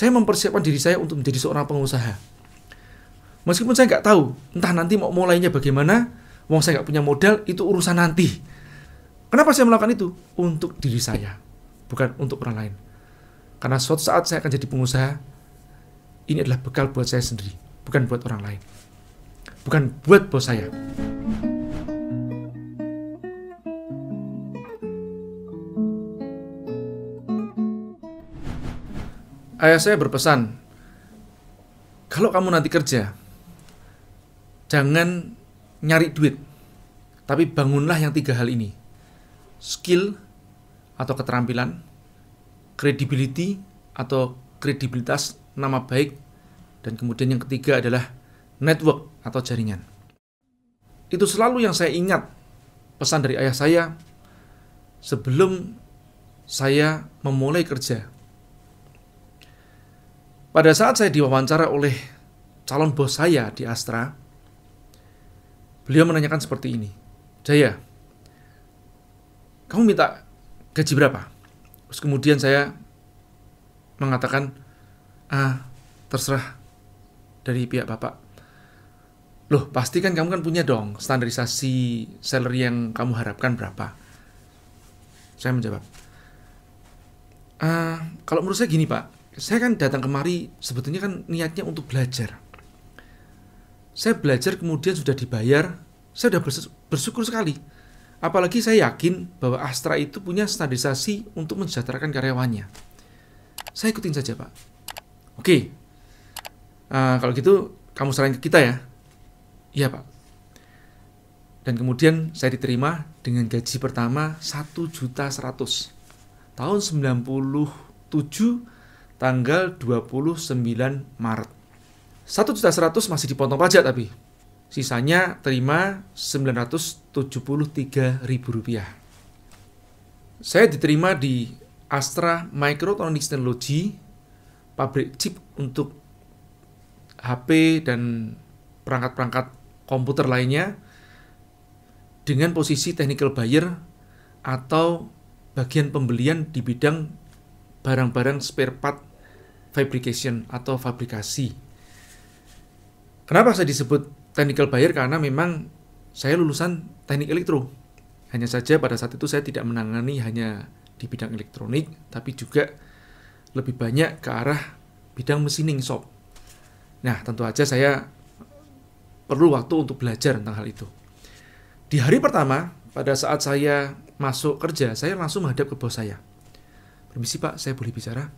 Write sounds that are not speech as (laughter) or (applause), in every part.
Saya mempersiapkan diri saya untuk menjadi seorang pengusaha. Meskipun saya nggak tahu entah nanti mau mulainya bagaimana, wong saya nggak punya modal itu urusan nanti. Kenapa saya melakukan itu? Untuk diri saya, bukan untuk orang lain. Karena suatu saat saya akan jadi pengusaha, ini adalah bekal buat saya sendiri, bukan buat orang lain. Bukan buat bos saya. Ayah saya berpesan, kalau kamu nanti kerja, jangan nyari duit, tapi bangunlah yang tiga hal ini. Skill atau keterampilan, credibility atau kredibilitas nama baik, dan kemudian yang ketiga adalah network atau jaringan. Itu selalu yang saya ingat pesan dari ayah saya sebelum saya memulai kerja pada saat saya diwawancara oleh calon bos saya di Astra, beliau menanyakan seperti ini, Jaya, kamu minta gaji berapa? Terus kemudian saya mengatakan, ah, terserah dari pihak bapak. Loh, pastikan kamu kan punya dong standarisasi salary yang kamu harapkan berapa? Saya menjawab, ah, kalau menurut saya gini pak, saya kan datang kemari sebetulnya kan niatnya untuk belajar. Saya belajar kemudian sudah dibayar, saya sudah bersyukur sekali. Apalagi saya yakin bahwa Astra itu punya standarisasi untuk mensejahterakan karyawannya. Saya ikutin saja, Pak. Oke. Uh, kalau gitu kamu saran ke kita ya. Iya, Pak. Dan kemudian saya diterima dengan gaji pertama juta 100. Tahun 97 tanggal 29 Maret. 1 juta 100 masih dipotong pajak tapi sisanya terima 973 ribu rupiah. Saya diterima di Astra Microtronics Technology, pabrik chip untuk HP dan perangkat-perangkat komputer lainnya dengan posisi technical buyer atau bagian pembelian di bidang barang-barang spare part fabrication atau fabrikasi. Kenapa saya disebut technical buyer? Karena memang saya lulusan teknik elektro. Hanya saja pada saat itu saya tidak menangani hanya di bidang elektronik, tapi juga lebih banyak ke arah bidang mesining shop. Nah, tentu aja saya perlu waktu untuk belajar tentang hal itu. Di hari pertama, pada saat saya masuk kerja, saya langsung menghadap ke bos saya. Permisi pak, saya boleh bicara?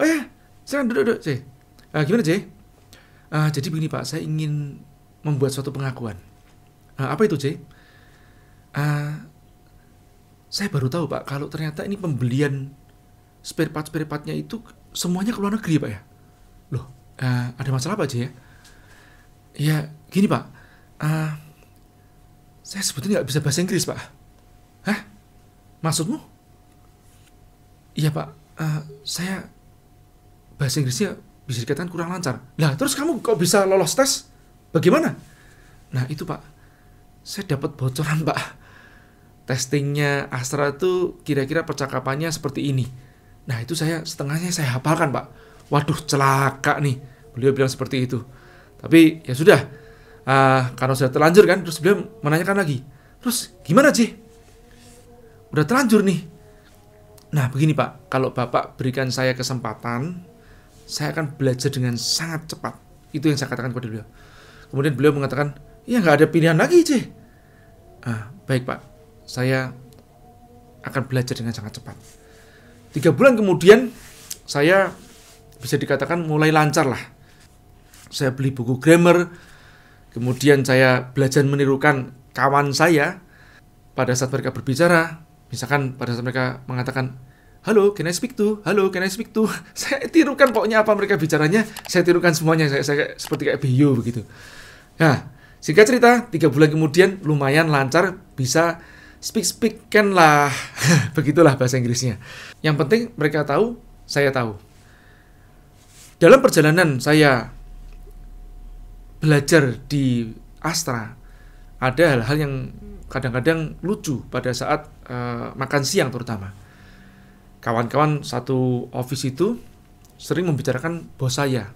Oh ya, silakan duduk duduk C. Uh, eh, gimana C? Uh, eh, jadi begini Pak, saya ingin membuat suatu pengakuan. Uh, apa itu C? Uh, saya baru tahu Pak, kalau ternyata ini pembelian spare part spare partnya itu semuanya ke luar negeri Pak ya. Loh, uh, ada masalah apa aja ya? Ya, gini Pak. Uh, saya sebetulnya nggak bisa bahasa Inggris Pak. Hah? Maksudmu? Iya Pak, uh, saya bahasa Inggrisnya bisa dikatakan kurang lancar. Nah, terus kamu kok bisa lolos tes? Bagaimana? Nah, itu Pak. Saya dapat bocoran, Pak. Testingnya Astra itu kira-kira percakapannya seperti ini. Nah, itu saya setengahnya saya hafalkan, Pak. Waduh, celaka nih. Beliau bilang seperti itu. Tapi ya sudah. Uh, karena sudah terlanjur kan, terus beliau menanyakan lagi. Terus gimana, sih? Udah terlanjur nih. Nah, begini Pak, kalau Bapak berikan saya kesempatan saya akan belajar dengan sangat cepat. Itu yang saya katakan kepada beliau. Kemudian beliau mengatakan, ya nggak ada pilihan lagi, C. Ah, baik Pak, saya akan belajar dengan sangat cepat. Tiga bulan kemudian, saya bisa dikatakan mulai lancar lah. Saya beli buku grammar, kemudian saya belajar menirukan kawan saya. Pada saat mereka berbicara, misalkan pada saat mereka mengatakan, Halo, can I speak to? Halo, can I speak to? (laughs) Saya tirukan pokoknya apa mereka bicaranya, saya tirukan semuanya. Saya, saya seperti kayak bio begitu. Nah, singkat cerita, tiga bulan kemudian lumayan lancar bisa speak speak kan lah. (laughs) Begitulah bahasa Inggrisnya. Yang penting mereka tahu, saya tahu. Dalam perjalanan saya belajar di Astra, ada hal-hal yang kadang-kadang lucu pada saat uh, makan siang terutama kawan-kawan satu office itu sering membicarakan bos saya.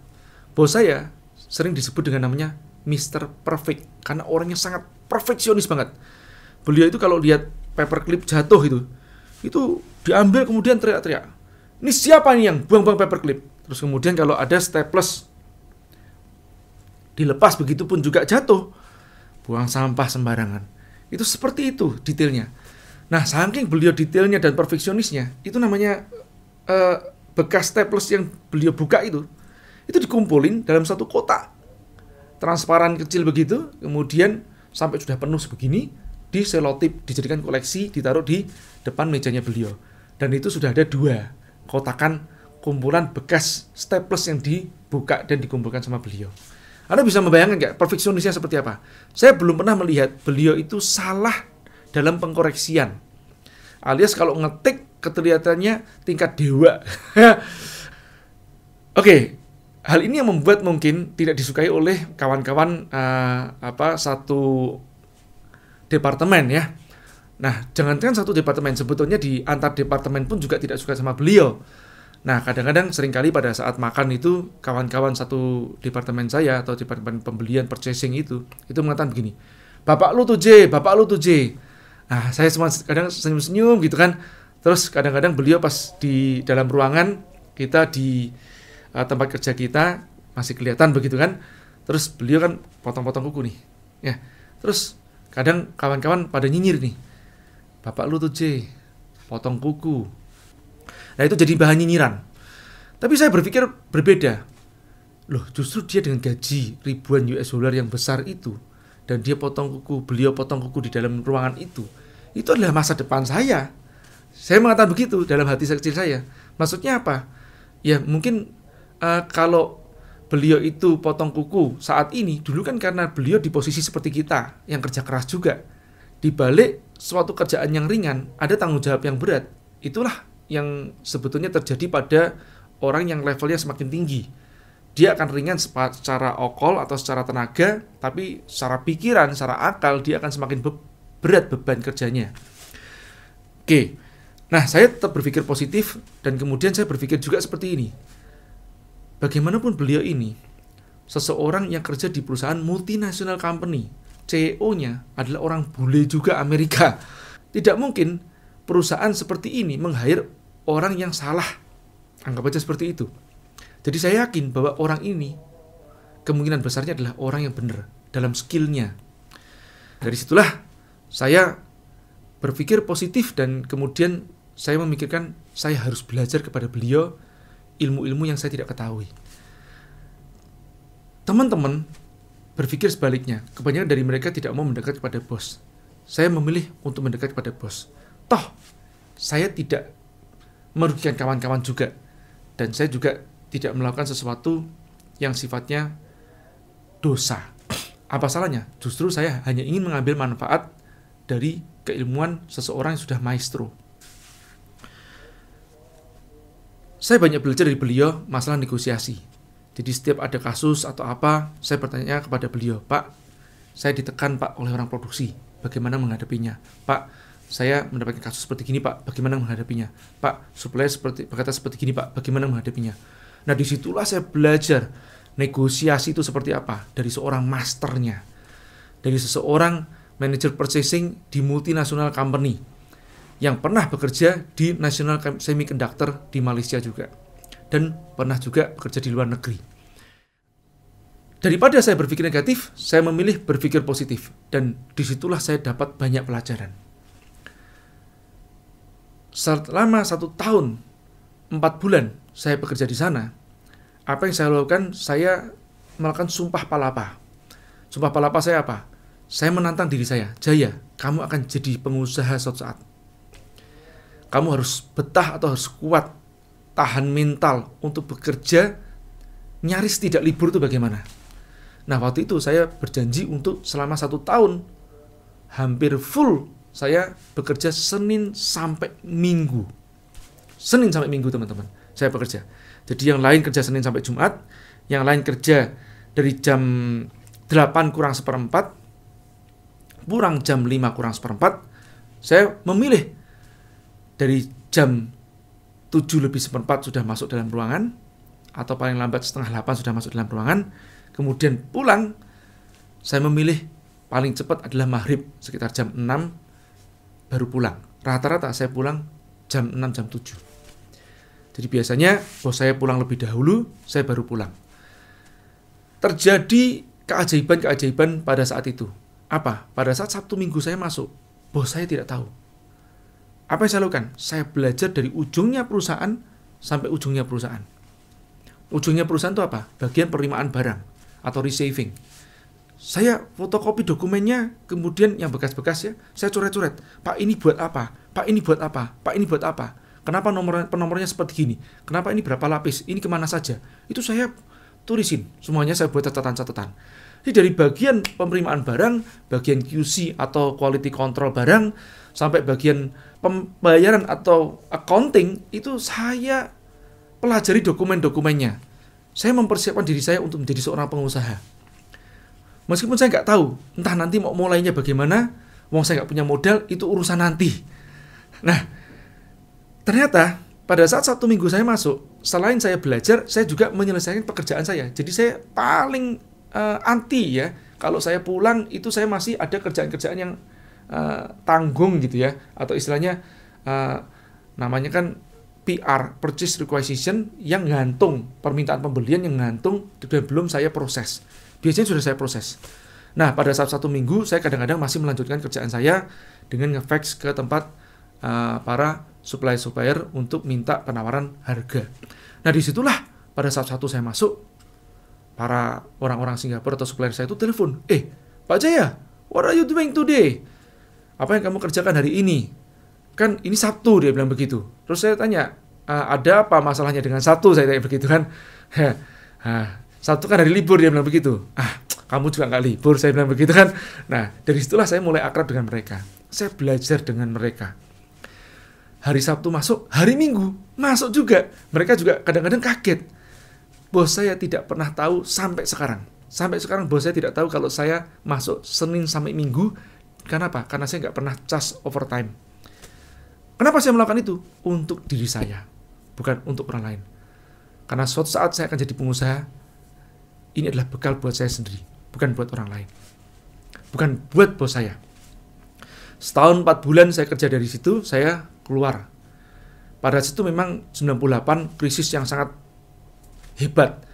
Bos saya sering disebut dengan namanya Mr. Perfect karena orangnya sangat perfeksionis banget. Beliau itu kalau lihat paperclip jatuh itu, itu diambil kemudian teriak-teriak. Ini siapa nih yang buang-buang paperclip? Terus kemudian kalau ada staples dilepas begitu pun juga jatuh. Buang sampah sembarangan. Itu seperti itu detailnya. Nah, saking beliau detailnya dan perfeksionisnya, itu namanya uh, bekas staples yang beliau buka itu, itu dikumpulin dalam satu kotak transparan kecil begitu, kemudian sampai sudah penuh sebegini, diselotip, dijadikan koleksi, ditaruh di depan mejanya beliau. Dan itu sudah ada dua kotakan kumpulan bekas staples yang dibuka dan dikumpulkan sama beliau. Anda bisa membayangkan nggak perfeksionisnya seperti apa? Saya belum pernah melihat beliau itu salah dalam pengkoreksian alias kalau ngetik keterlihatannya tingkat dewa. (laughs) Oke, okay. hal ini yang membuat mungkin tidak disukai oleh kawan-kawan uh, apa satu departemen ya. Nah, jangankan satu departemen, sebetulnya di antar departemen pun juga tidak suka sama beliau. Nah, kadang-kadang seringkali pada saat makan itu kawan-kawan satu departemen saya atau departemen pembelian purchasing itu itu mengatakan begini, "Bapak lu tuh J, bapak lu tuh J." Nah, saya cuma kadang senyum-senyum gitu kan. Terus kadang-kadang beliau pas di dalam ruangan kita di uh, tempat kerja kita masih kelihatan begitu kan. Terus beliau kan potong-potong kuku nih. Ya. Terus kadang kawan-kawan pada nyinyir nih. Bapak lu tuh J, potong kuku. Nah itu jadi bahan nyinyiran. Tapi saya berpikir berbeda. Loh, justru dia dengan gaji ribuan US dollar yang besar itu, dan dia potong kuku, beliau potong kuku di dalam ruangan itu, itu adalah masa depan saya. Saya mengatakan begitu dalam hati saya kecil saya. Maksudnya apa? Ya mungkin uh, kalau beliau itu potong kuku saat ini, dulu kan karena beliau di posisi seperti kita, yang kerja keras juga. Di balik suatu kerjaan yang ringan, ada tanggung jawab yang berat. Itulah yang sebetulnya terjadi pada orang yang levelnya semakin tinggi dia akan ringan secara okol atau secara tenaga, tapi secara pikiran, secara akal dia akan semakin be berat beban kerjanya. Oke. Nah, saya tetap berpikir positif dan kemudian saya berpikir juga seperti ini. Bagaimanapun beliau ini seseorang yang kerja di perusahaan multinasional company, CEO-nya adalah orang bule juga Amerika. Tidak mungkin perusahaan seperti ini meng orang yang salah. Anggap aja seperti itu. Jadi saya yakin bahwa orang ini kemungkinan besarnya adalah orang yang benar dalam skillnya. Dari situlah saya berpikir positif dan kemudian saya memikirkan saya harus belajar kepada beliau ilmu-ilmu yang saya tidak ketahui. Teman-teman berpikir sebaliknya. Kebanyakan dari mereka tidak mau mendekat kepada bos. Saya memilih untuk mendekat kepada bos. Toh, saya tidak merugikan kawan-kawan juga. Dan saya juga tidak melakukan sesuatu yang sifatnya dosa. Apa salahnya? Justru saya hanya ingin mengambil manfaat dari keilmuan seseorang yang sudah maestro. Saya banyak belajar dari beliau masalah negosiasi. Jadi setiap ada kasus atau apa, saya bertanya kepada beliau, Pak, saya ditekan Pak oleh orang produksi, bagaimana menghadapinya? Pak, saya mendapatkan kasus seperti gini Pak, bagaimana menghadapinya? Pak, supplier seperti berkata seperti gini Pak, bagaimana menghadapinya? Nah disitulah saya belajar negosiasi itu seperti apa dari seorang masternya, dari seseorang manager purchasing di multinasional company yang pernah bekerja di National Semiconductor di Malaysia juga dan pernah juga bekerja di luar negeri. Daripada saya berpikir negatif, saya memilih berpikir positif dan disitulah saya dapat banyak pelajaran. Selama satu tahun, empat bulan, saya bekerja di sana, apa yang saya lakukan? Saya melakukan sumpah palapa. Sumpah palapa saya apa? Saya menantang diri saya, Jaya, kamu akan jadi pengusaha suatu saat. Kamu harus betah atau harus kuat, tahan mental untuk bekerja, nyaris tidak libur itu bagaimana? Nah waktu itu saya berjanji untuk selama satu tahun hampir full saya bekerja Senin sampai Minggu. Senin sampai Minggu teman-teman saya bekerja. Jadi yang lain kerja Senin sampai Jumat, yang lain kerja dari jam 8 kurang seperempat, kurang jam 5 kurang seperempat, saya memilih dari jam 7 lebih seperempat sudah masuk dalam ruangan, atau paling lambat setengah 8 sudah masuk dalam ruangan, kemudian pulang, saya memilih paling cepat adalah maghrib, sekitar jam 6 baru pulang. Rata-rata saya pulang jam 6, jam 7. Jadi biasanya bos oh, saya pulang lebih dahulu, saya baru pulang. Terjadi keajaiban-keajaiban pada saat itu. Apa? Pada saat Sabtu Minggu saya masuk, bos saya tidak tahu. Apa yang saya lakukan? Saya belajar dari ujungnya perusahaan sampai ujungnya perusahaan. Ujungnya perusahaan itu apa? Bagian penerimaan barang atau receiving. Saya fotokopi dokumennya, kemudian yang bekas-bekas ya, saya coret-coret. Pak ini buat apa? Pak ini buat apa? Pak ini buat apa? Kenapa nomor penomornya seperti gini? Kenapa ini berapa lapis? Ini kemana saja? Itu saya tulisin semuanya saya buat catatan-catatan. Jadi dari bagian penerimaan barang, bagian QC atau quality control barang, sampai bagian pembayaran atau accounting itu saya pelajari dokumen-dokumennya. Saya mempersiapkan diri saya untuk menjadi seorang pengusaha. Meskipun saya nggak tahu entah nanti mau mulainya bagaimana, mau saya nggak punya modal itu urusan nanti. Nah, Ternyata pada saat satu Minggu saya masuk, selain saya belajar, saya juga menyelesaikan pekerjaan saya. Jadi saya paling uh, anti ya kalau saya pulang itu saya masih ada kerjaan-kerjaan yang uh, tanggung gitu ya atau istilahnya uh, namanya kan PR purchase requisition yang ngantung permintaan pembelian yang ngantung sudah belum saya proses biasanya sudah saya proses nah pada saat satu minggu saya kadang-kadang masih melanjutkan kerjaan saya dengan ngefax ke tempat uh, para supply supplier untuk minta penawaran harga. Nah disitulah pada saat satu saya masuk, para orang-orang Singapura atau supplier saya itu telepon, eh Pak Jaya, what are you doing today? Apa yang kamu kerjakan hari ini? Kan ini Sabtu dia bilang begitu. Terus saya tanya, ah, ada apa masalahnya dengan Sabtu? Saya tanya begitu kan. (laughs) Sabtu kan hari libur dia bilang begitu. Ah, kamu juga nggak libur saya bilang begitu kan. Nah dari situlah saya mulai akrab dengan mereka. Saya belajar dengan mereka hari Sabtu masuk, hari Minggu masuk juga. Mereka juga kadang-kadang kaget. Bos saya tidak pernah tahu sampai sekarang. Sampai sekarang bos saya tidak tahu kalau saya masuk Senin sampai Minggu. Kenapa? Karena saya nggak pernah charge overtime. Kenapa saya melakukan itu? Untuk diri saya, bukan untuk orang lain. Karena suatu saat saya akan jadi pengusaha, ini adalah bekal buat saya sendiri, bukan buat orang lain. Bukan buat bos saya. Setahun empat bulan saya kerja dari situ, saya keluar. Pada situ memang 98 krisis yang sangat hebat.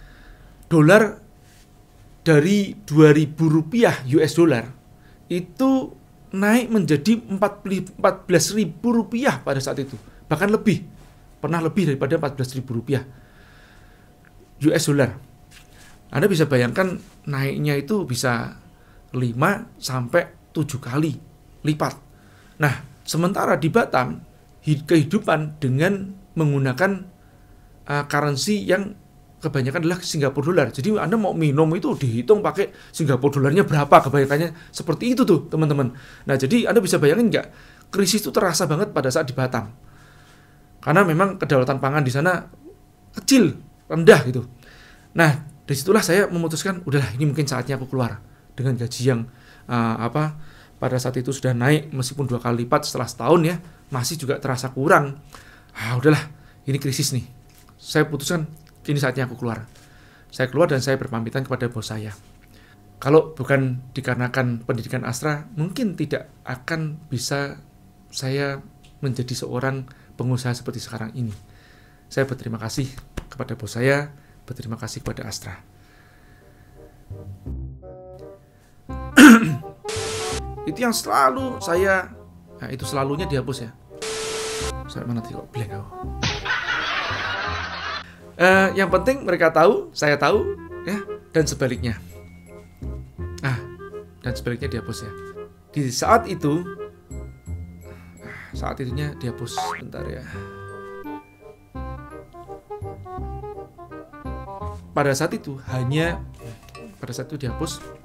Dolar dari 2000 rupiah US dollar itu naik menjadi 14.000 rupiah pada saat itu. Bahkan lebih. Pernah lebih daripada 14.000 rupiah US dollar. Anda bisa bayangkan naiknya itu bisa 5 sampai 7 kali lipat. Nah, sementara di Batam kehidupan dengan menggunakan uh, currency yang kebanyakan adalah Singapura dolar. Jadi Anda mau minum itu dihitung pakai Singapura dolarnya berapa kebanyakannya seperti itu tuh teman-teman. Nah jadi Anda bisa bayangin nggak krisis itu terasa banget pada saat di Batam karena memang kedaulatan pangan di sana kecil rendah gitu. Nah disitulah saya memutuskan udahlah ini mungkin saatnya aku keluar dengan gaji yang uh, apa pada saat itu sudah naik meskipun dua kali lipat setelah setahun ya masih juga terasa kurang ah udahlah ini krisis nih saya putuskan ini saatnya aku keluar saya keluar dan saya berpamitan kepada bos saya kalau bukan dikarenakan pendidikan Astra mungkin tidak akan bisa saya menjadi seorang pengusaha seperti sekarang ini saya berterima kasih kepada bos saya berterima kasih kepada Astra (clears throat) Itu yang selalu saya Nah, itu selalunya dihapus ya. Saya mana tadi kok blank aku. Uh, yang penting mereka tahu, saya tahu, ya, dan sebaliknya. Nah, dan sebaliknya dihapus ya. Di saat itu, ah, saat itunya dihapus. Bentar ya. Pada saat itu hanya pada saat itu dihapus